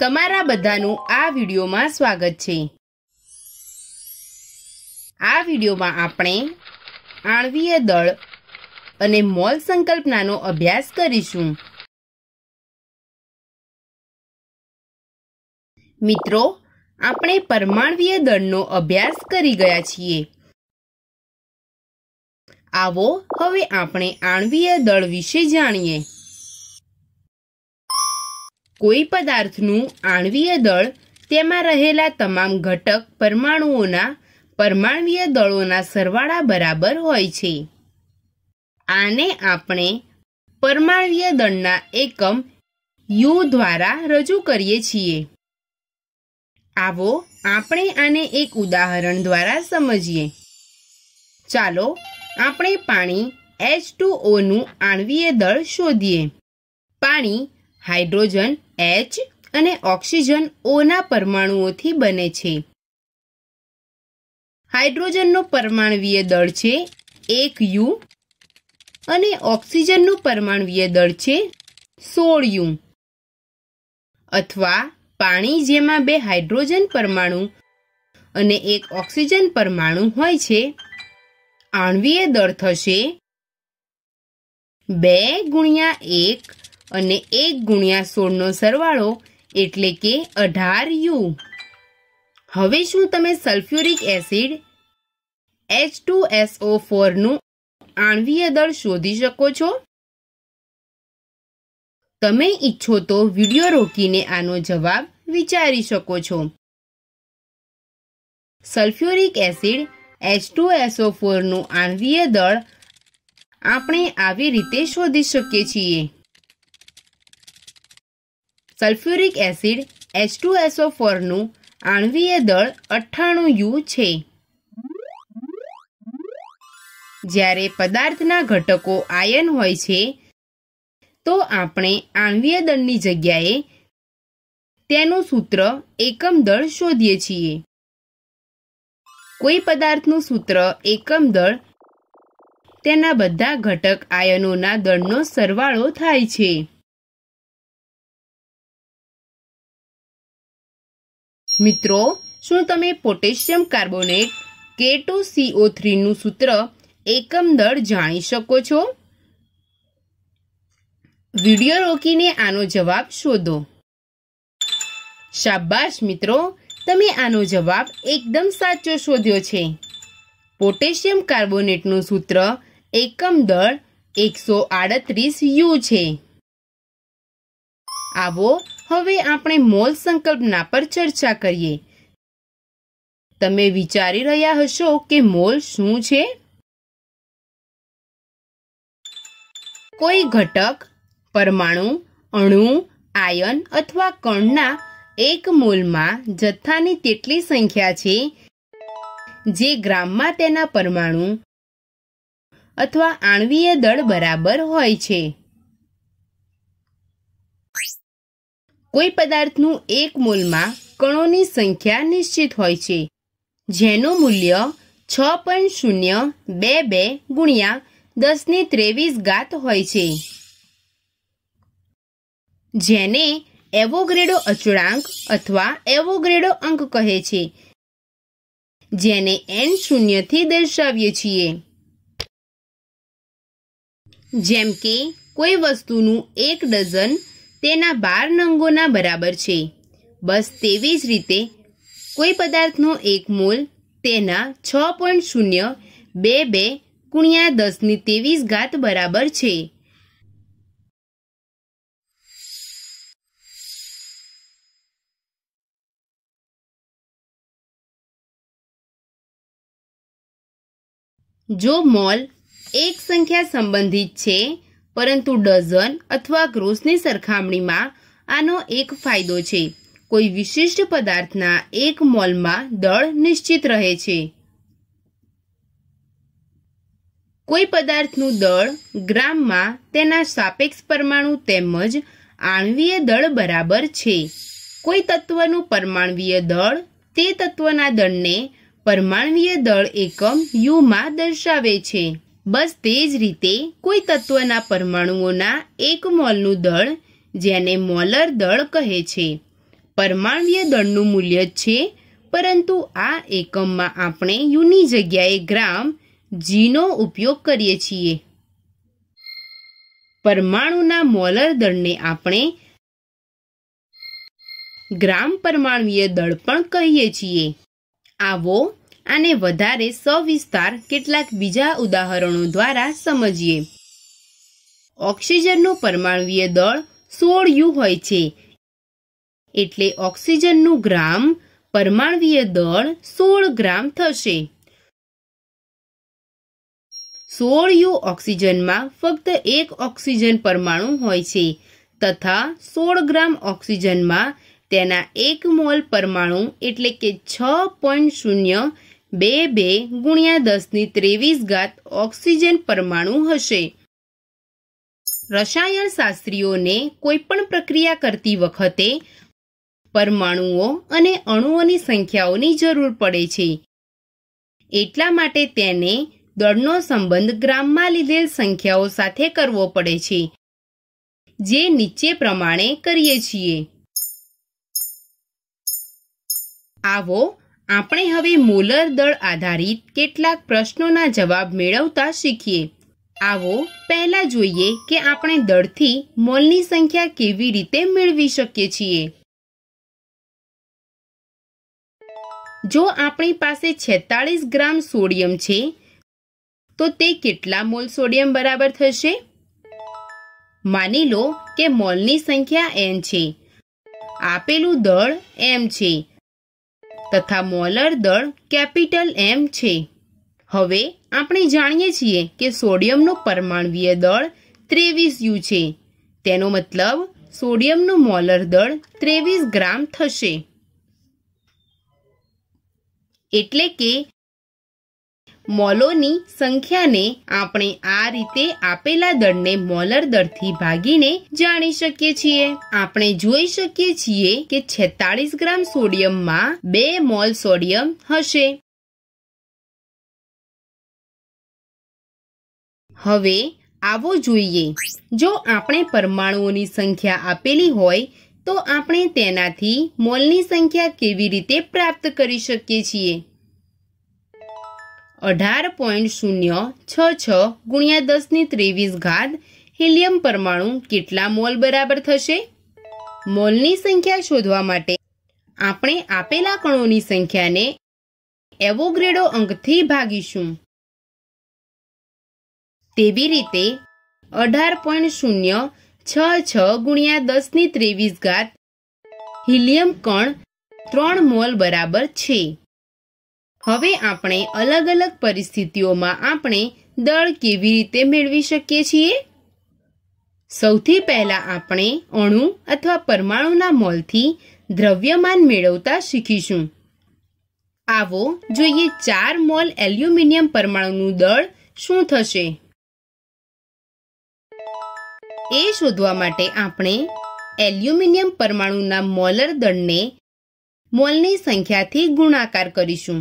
તમારા બધાનું આ વિડીયોમાં સ્વાગત છે આ વિડીયોમાં આપણે આણવીય દળ અને મોલ સંકલ્પનાનો અભ્યાસ કરીશું મિત્રો આપણે પરમાણવીય દળનો અભ્યાસ કરી ગયા છીએ આવો હવે આપણે આણવીય દળ વિશે જાણીએ કોઈ પદાર્થનું આણવીય દળ તેમાં રહેલા તમામ ઘટક પરમાણુઓના પરમાણવીય દળોના સરવાળા બરાબર હોય છે આને આપણે પરમાણવીય દળના એકમ યુ દ્વારા રજૂ કરીએ છીએ આવો આપણે આને એક ઉદાહરણ દ્વારા સમજીએ ચાલો આપણે પાણી એચ ટુ ઓનું આણવીય દળ શોધીએ પાણી હાઇડ્રોજન એચ અને ઓક્સિજન ઓના પરમાણુઓથી બને છે હાઇડ્રોજનનો પરમાણવીય દળ છે એક યુ અને ઓક્સિજનનું પરમાણવીય દળ છે સોળ યુ અથવા પાણી જેમાં બે હાઇડ્રોજન પરમાણુ અને એક ઓક્સિજન પરમાણુ હોય છે આણવીય દળ થશે બે ગુણ્યા એક અને એક ગુણ્યા સોળનો સરવાળો એટલે કે અઢાર યુ હવે શું તમે sulphuric acid H two S O ફોરનું આણવીય દળ શોધી શકો છો તમે ઈચ્છો તો વિડીયો રોકીને આનો જવાબ વિચારી શકો છો sulphuric acid H two S O ફોરનું આણવીય દળ આપણે આવી રીતે શોધી શકીએ છીએ sulphuric acid H two SO ફોરનું આણવીય દળ અઠ્ઠાણું યુ છે જ્યારે પદાર્થના ઘટકો આયન હોય છે તો આપણે આણવીય દળની જગ્યાએ તેનું સૂત્ર એકમ દળ શોધીએ છીએ કોઈ પદાર્થનું સૂત્ર એકમ દળ તેના બધા ઘટક આયનોના દળનો સરવાળો થાય છે મિત્રો શું તમે potassium carbonate K two CO થ્રીનું સૂત્ર એકમ દળ જાણી શકો છો વિડીયો રોકીને આનો જવાબ શોધો શાબાશ મિત્રો તમે આનો જવાબ એકદમ સાચો શોધ્યો છે પોટેશિયમ કાર્બોનેટનું સૂત્ર એકમ દળ એકસો આડત્રીસ યુ છે આવો હવે આપણે મોલ સંકલ્પના પર ચર્ચા કરીએ તમે વિચારી રહ્યા હશો કે મોલ શું છે કોઈ ઘટક પરમાણુ અણુ આયન અથવા કણના એક મોલમાં જથ્થાની તેટલી સંખ્યા છે જે ગ્રામમાં તેના પરમાણુ અથવા આણવીય દળ બરાબર હોય છે કોઈ પદાર્થનું એક મોલમાં કણોની સંખ્યા નિશ્ચિત હોય છે જેનું મૂલ્ય છ પોઈન્ટ શૂન્ય બે બે ગુણ્યા દસની ત્રેવીસ ગાત હોય છે જેને એવોગ્રેડો અચળાંક અથવા એવોગ્રેડો અંક કહે છે જેને એન શૂન્યથી દર્શાવીએ છીએ જેમ કે કોઈ વસ્તુનું એક ડઝન તેના બાર નંગોના બરાબર છે બસ તેવી જ રીતે કોઈ પદાર્થનો એક મોલ તેના છ પોઈન્ટ શૂન્ય બે બે ગુણ્યા દસની ત્રેવીસ ઘાત બરાબર છે જો મોલ એક સંખ્યા સંબંધિત છે પરંતુ ડઝન અથવા ગ્રોસની સરખામણીમાં આનો એક ફાયદો છે કોઈ વિશિષ્ટ પદાર્થના એક મોલમાં દળ નિશ્ચિત રહે છે કોઈ પદાર્થનું દળ ગ્રામમાં તેના સાપેક્ષ પરમાણુ તેમજ આણવીય દળ બરાબર છે કોઈ તત્વનું પરમાણવીય દળ તે તત્વના દળને પરમાણવીય દળ એકમ યુમાં દર્શાવે છે બસ તે જ રીતે કોઈ તત્વના પરમાણુઓના એક મોલનું દળ જેને મોલર દળ કહે છે પરમાણ્વીય દળનું મૂલ્ય જ છે પરંતુ આ એકમમાં આપણે યુની જગ્યાએ ગ્રામ જીનો ઉપયોગ કરીએ છીએ પરમાણુના મોલર દળને આપણે ગ્રામ પરમાણ્વીય દળ પણ કહીએ છીએ આવો આને વધારે સવિસ્તાર કેટલાક બીજા ઉદાહરણો દ્વારા સમજીએ ઓક્સિજનનું પરમાણુય દળ સોળ યુ હોય છે એટલે ઓક્સિજનનું ગ્રામ પરમાણુય દળ સોળ ગ્રામ થશે સોળ યુ ઓક્સિજનમાં ફક્ત એક ઓક્સિજન પરમાણુ હોય છે તથા સોળ ગ્રામ ઓક્સિજનમાં તેના એક મોલ પરમાણુ એટલે કે છ પોઈન્ટ શૂન્ય બે બે ગુણ્યા દસની ત્રેવીસ ઘાત ઓક્સિજન પરમાણુ હશે રસાયણશાસ્ત્રીઓને કોઈ પણ પ્રક્રિયા કરતી વખતે પરમાણુઓ અને અણુઓની સંખ્યાઓની જરૂર પડે છે એટલા માટે તેને દળનો સંબંધ ગ્રામમાં લીધેલ સંખ્યાઓ સાથે કરવો પડે છે જે નીચે પ્રમાણે કરીએ છીએ આવો આપણે હવે મોલર દળ આધારિત કેટલાક પ્રશ્નોના જવાબ મેળવતા શીખીએ આવો પહેલાં જોઈએ કે આપણે દળથી મોલની સંખ્યા કેવી રીતે મેળવી શકીએ છીએ જો આપણી પાસે છેતાળીસ ગ્રામ સોડિયમ છે તો તે કેટલા મોલ સોડિયમ બરાબર થશે માની લો કે મોલની સંખ્યા એન છે આપેલું દળ એમ છે તથા મોલર દળ કેપિટલ એમ છે હવે આપણે જાણીએ છીએ કે સોડિયમનું પરમાણવીય દળ ત્રેવીસ યુ છે તેનો મતલબ સોડિયમનું મોલર દળ ત્રેવીસ ગ્રામ થશે એટલે કે મોલોની સંખ્યાને આપણે આ રીતે આપેલા દળને મોલર દળથી ભાગીને જાણી શકીએ છીએ આપણે જોઈ શકીએ છીએ કે છેતાળીસ ગ્રામ સોડિયમમાં બે મોલ સોડિયમ હશે હવે આવો જોઈએ જો આપણે પરમાણુઓની સંખ્યા આપેલી હોય તો આપણે તેનાથી મોલની સંખ્યા કેવી રીતે પ્રાપ્ત કરી શકીએ છીએ અઢાર પોઈન્ટ શૂન્ય છ છ ગુણ્યા દસની ત્રેવીસ ઘાત હિલિયમ પરમાણુ કેટલા મોલ બરાબર થશે મોલની સંખ્યા શોધવા માટે આપણે આપેલા કણોની સંખ્યાને એવોગ્રેડો અંકથી ભાગીશું તેવી રીતે અઢાર પોઈન્ટ શૂન્ય છ છ ગુણ્યા દસની ત્રેવીસ ઘાત હિલિયમ કણ ત્રણ મોલ બરાબર છે હવે આપણે અલગ અલગ પરિસ્થિતિઓમાં આપણે દળ કેવી રીતે મેળવી શકીએ છીએ સૌથી પહેલાં આપણે અણુ અથવા પરમાણુના મોલથી દ્રવ્યમાન મેળવતા શીખીશું આવો જોઈએ ચાર મોલ એલ્યુમિનિયમ પરમાણુનું દળ શું થશે એ શોધવા માટે આપણે એલ્યુમિનિયમ પરમાણુના મોલર દળને મોલની સંખ્યાથી ગુણાકાર કરીશું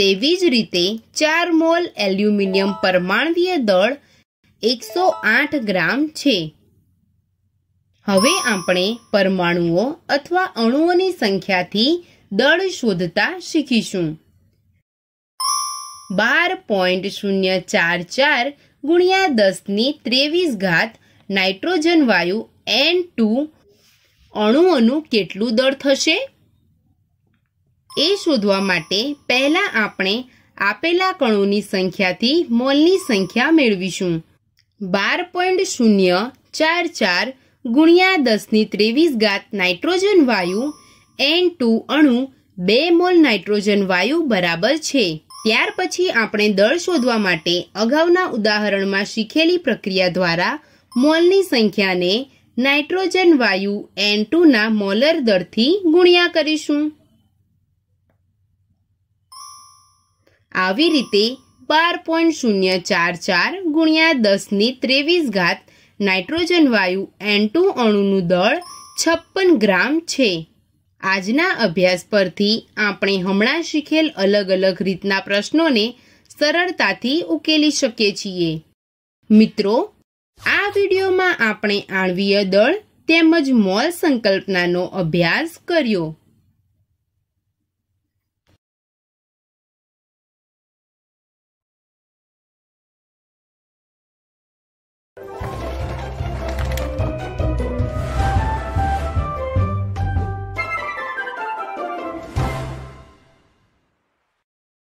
તેવી જ રીતે ચાર મોલ એલ્યુમિનિયમ પરમાણવીય દળ એકસો આઠ ગ્રામ છે હવે આપણે પરમાણુઓ અથવા અણુઓની સંખ્યાથી દળ શોધતા શીખીશું બાર પોઈન્ટ શૂન્ય ચાર ચાર ગુણ્યા દસની ત્રેવીસ ઘાત નાઇટ્રોજન વાયુ એન ટુ અણુઓનું કેટલું દળ થશે એ શોધવા માટે પહેલાં આપણે આપેલા કણોની સંખ્યાથી મોલની સંખ્યા મેળવીશું બાર પોઈન્ટ શૂન્ય ચાર ચાર ગુણ્યા દસની ત્રેવીસ ઘાત નાઇટ્રોજન વાયુ એન ટુ અણુ બે મોલ નાઇટ્રોજન વાયુ બરાબર છે ત્યાર પછી આપણે દળ શોધવા માટે અગાઉના ઉદાહરણમાં શીખેલી પ્રક્રિયા દ્વારા મોલની સંખ્યાને નાઇટ્રોજન વાયુ એન ટુના મોલર દળથી ગુણ્યા કરીશું આવી રીતે બાર પોઈન્ટ શૂન્ય ચાર ચાર ગુણ્યા દસની ત્રેવીસ ઘાત નાઇટ્રોજન વાયુ એન ટુ અણુનું દળ છપ્પન ગ્રામ છે આજના અભ્યાસ પરથી આપણે હમણાં શીખેલ અલગ અલગ રીતના પ્રશ્નોને સરળતાથી ઉકેલી શકીએ છીએ મિત્રો આ વિડીયોમાં આપણે આણવીય દળ તેમજ મોલ સંકલ્પનાનો અભ્યાસ કર્યો